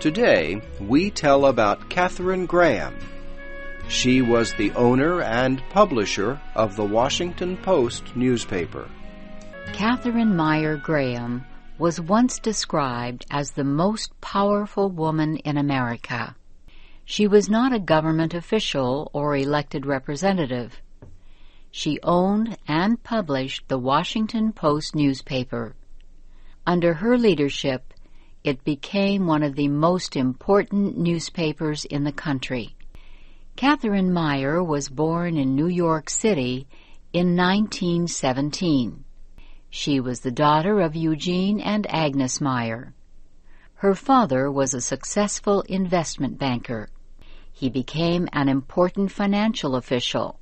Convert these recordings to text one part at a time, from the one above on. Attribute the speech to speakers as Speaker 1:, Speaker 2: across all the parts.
Speaker 1: Today, we tell about Katherine Graham. She was the owner and publisher of the Washington Post newspaper.
Speaker 2: Katherine Meyer Graham was once described as the most powerful woman in America. She was not a government official or elected representative. She owned and published the Washington Post newspaper. Under her leadership, it became one of the most important newspapers in the country. Catherine Meyer was born in New York City in 1917. She was the daughter of Eugene and Agnes Meyer. Her father was a successful investment banker. He became an important financial official.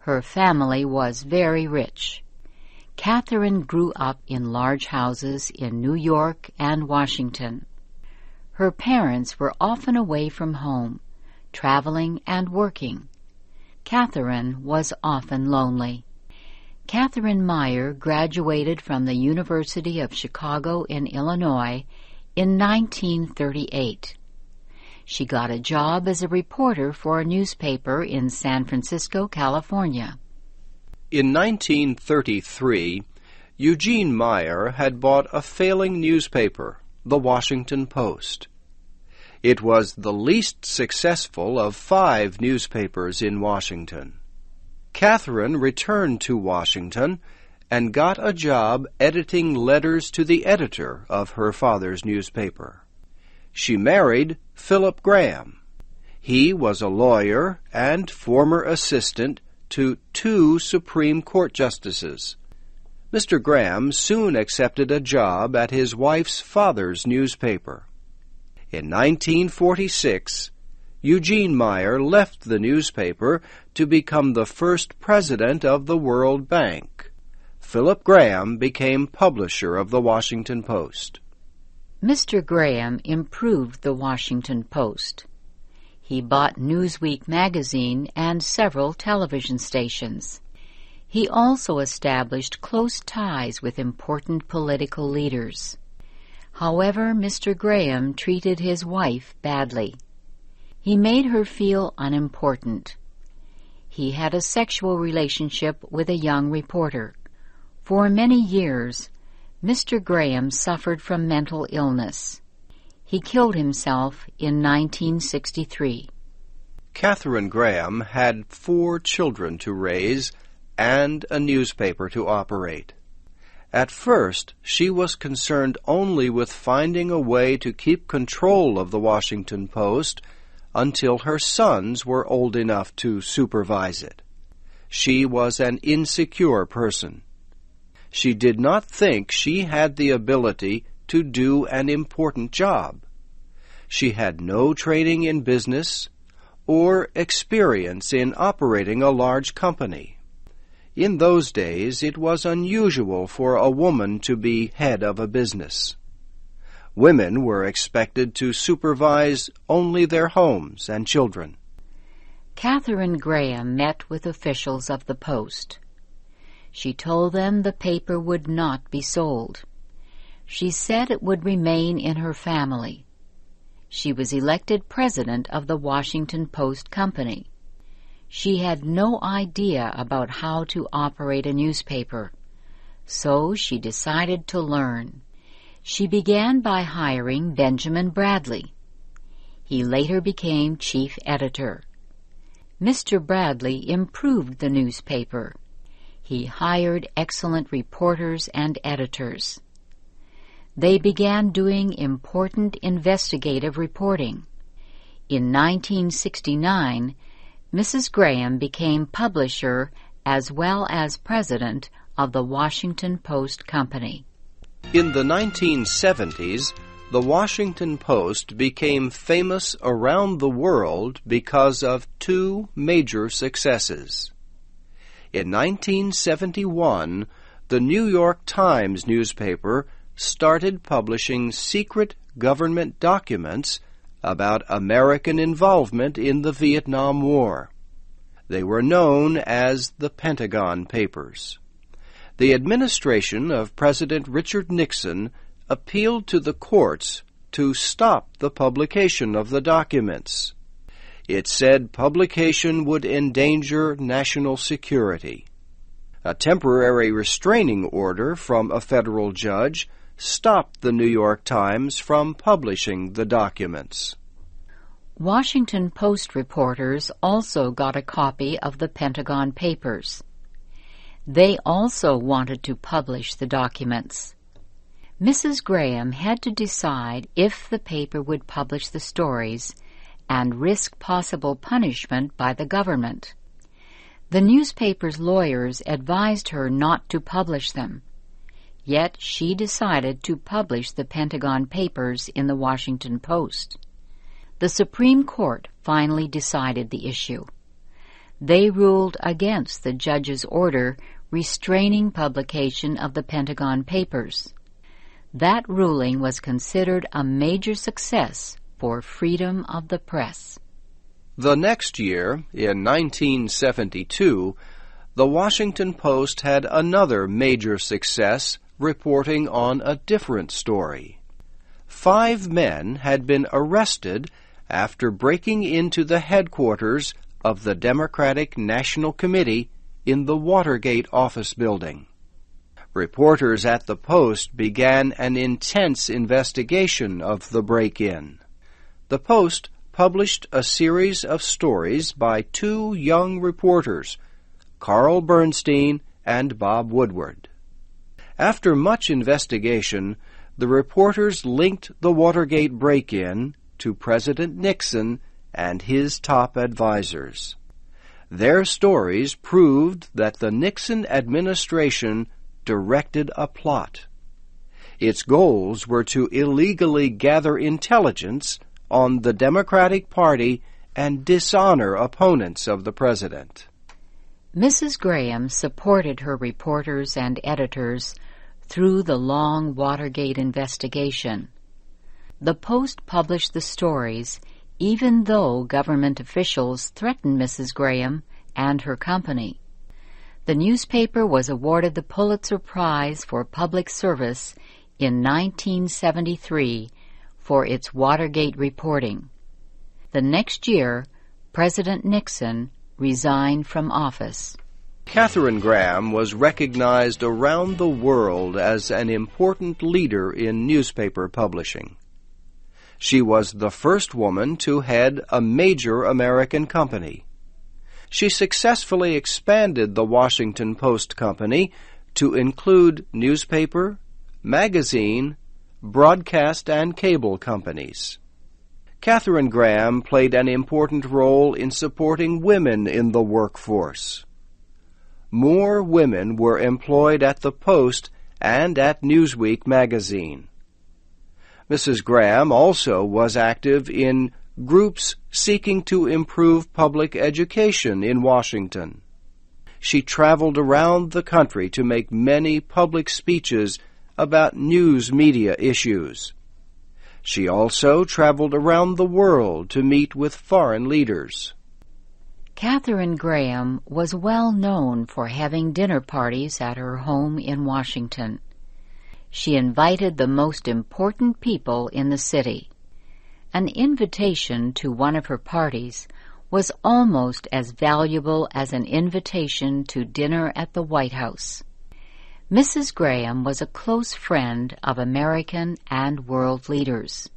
Speaker 2: Her family was very rich. Catherine grew up in large houses in New York and Washington. Her parents were often away from home, traveling and working. Catherine was often lonely. Catherine Meyer graduated from the University of Chicago in Illinois in 1938. She got a job as a reporter for a newspaper in San Francisco, California.
Speaker 1: In 1933, Eugene Meyer had bought a failing newspaper, the Washington Post. It was the least successful of five newspapers in Washington. Catherine returned to Washington and got a job editing letters to the editor of her father's newspaper. She married Philip Graham. He was a lawyer and former assistant to two Supreme Court justices. Mr. Graham soon accepted a job at his wife's father's newspaper. In 1946, Eugene Meyer left the newspaper to become the first president of the World Bank. Philip Graham became publisher of the Washington Post.
Speaker 2: Mr. Graham improved the Washington Post. He bought Newsweek magazine and several television stations. He also established close ties with important political leaders. However, Mr. Graham treated his wife badly. He made her feel unimportant. He had a sexual relationship with a young reporter. For many years, Mr. Graham suffered from mental illness. He killed himself in 1963.
Speaker 1: Catherine Graham had four children to raise and a newspaper to operate. At first, she was concerned only with finding a way to keep control of the Washington Post until her sons were old enough to supervise it. She was an insecure person. She did not think she had the ability to do an important job. She had no training in business or experience in operating a large company. In those days, it was unusual for a woman to be head of a business. Women were expected to supervise only their homes and children.
Speaker 2: Catherine Graham met with officials of the Post. She told them the paper would not be sold she said it would remain in her family. She was elected president of the Washington Post Company. She had no idea about how to operate a newspaper, so she decided to learn. She began by hiring Benjamin Bradley. He later became chief editor. Mr. Bradley improved the newspaper. He hired excellent reporters and editors they began doing important investigative reporting. In 1969, Mrs. Graham became publisher as well as president of the Washington Post Company.
Speaker 1: In the 1970s, the Washington Post became famous around the world because of two major successes. In 1971, the New York Times newspaper started publishing secret government documents about American involvement in the Vietnam War. They were known as the Pentagon Papers. The administration of President Richard Nixon appealed to the courts to stop the publication of the documents. It said publication would endanger national security. A temporary restraining order from a federal judge stopped the New York Times from publishing the documents.
Speaker 2: Washington Post reporters also got a copy of the Pentagon Papers. They also wanted to publish the documents. Mrs. Graham had to decide if the paper would publish the stories and risk possible punishment by the government. The newspaper's lawyers advised her not to publish them. Yet she decided to publish the Pentagon Papers in the Washington Post. The Supreme Court finally decided the issue. They ruled against the judge's order restraining publication of the Pentagon Papers. That ruling was considered a major success for freedom of the press.
Speaker 1: The next year, in 1972, the Washington Post had another major success reporting on a different story. Five men had been arrested after breaking into the headquarters of the Democratic National Committee in the Watergate office building. Reporters at the Post began an intense investigation of the break in. The Post published a series of stories by two young reporters, Carl Bernstein and Bob Woodward. After much investigation, the reporters linked the Watergate break in to President Nixon and his top advisers. Their stories proved that the Nixon administration directed a plot. Its goals were to illegally gather intelligence on the Democratic Party and dishonor opponents of the president.
Speaker 2: Mrs. Graham supported her reporters and editors through the long Watergate investigation. The Post published the stories even though government officials threatened Mrs. Graham and her company. The newspaper was awarded the Pulitzer Prize for Public Service in 1973 for its Watergate reporting. The next year, President Nixon resigned from office.
Speaker 1: Katharine Graham was recognized around the world as an important leader in newspaper publishing. She was the first woman to head a major American company. She successfully expanded the Washington Post Company to include newspaper, magazine, broadcast, and cable companies. Katharine Graham played an important role in supporting women in the workforce more women were employed at The Post and at Newsweek magazine. Mrs. Graham also was active in groups seeking to improve public education in Washington. She traveled around the country to make many public speeches about news media issues. She also traveled around the world to meet with foreign leaders.
Speaker 2: Catherine Graham was well known for having dinner parties at her home in Washington. She invited the most important people in the city. An invitation to one of her parties was almost as valuable as an invitation to dinner at the White House. Mrs. Graham was a close friend of American and world leaders.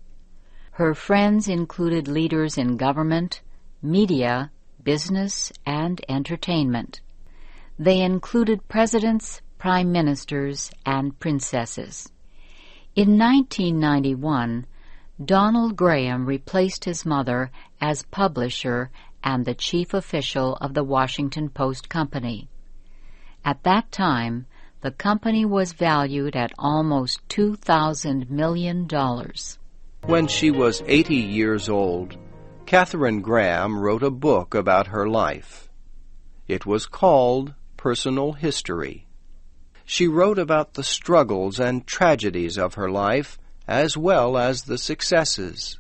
Speaker 2: Her friends included leaders in government, media, business, and entertainment. They included presidents, prime ministers, and princesses. In 1991, Donald Graham replaced his mother as publisher and the chief official of the Washington Post Company. At that time, the company was valued at almost $2,000 million.
Speaker 1: When she was 80 years old, Catherine Graham wrote a book about her life. It was called Personal History. She wrote about the struggles and tragedies of her life as well as the successes.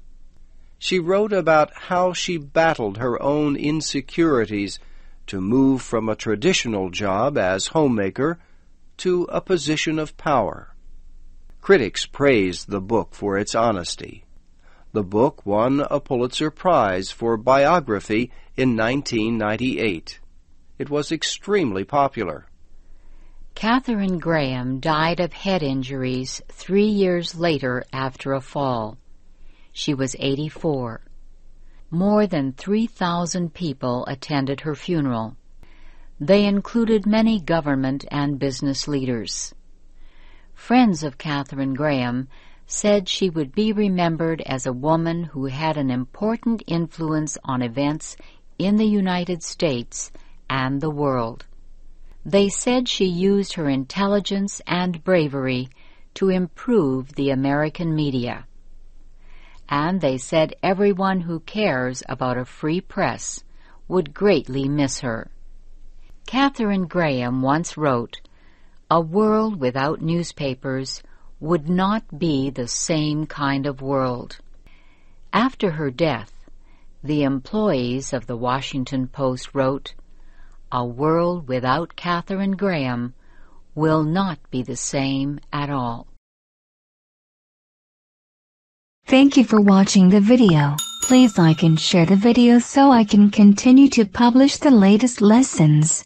Speaker 1: She wrote about how she battled her own insecurities to move from a traditional job as homemaker to a position of power. Critics praised the book for its honesty. The book won a Pulitzer Prize for biography in 1998. It was extremely popular.
Speaker 2: Catherine Graham died of head injuries three years later after a fall. She was 84. More than 3,000 people attended her funeral. They included many government and business leaders. Friends of Catherine Graham said she would be remembered as a woman who had an important influence on events in the United States and the world. They said she used her intelligence and bravery to improve the American media. And they said everyone who cares about a free press would greatly miss her. Catherine Graham once wrote, A world without newspapers would not be the same kind of world. After her death, the employees of the Washington Post wrote, A world without Katherine Graham will not be the same at all. Thank you for watching the video. Please like and share the video so I can continue to publish the latest lessons.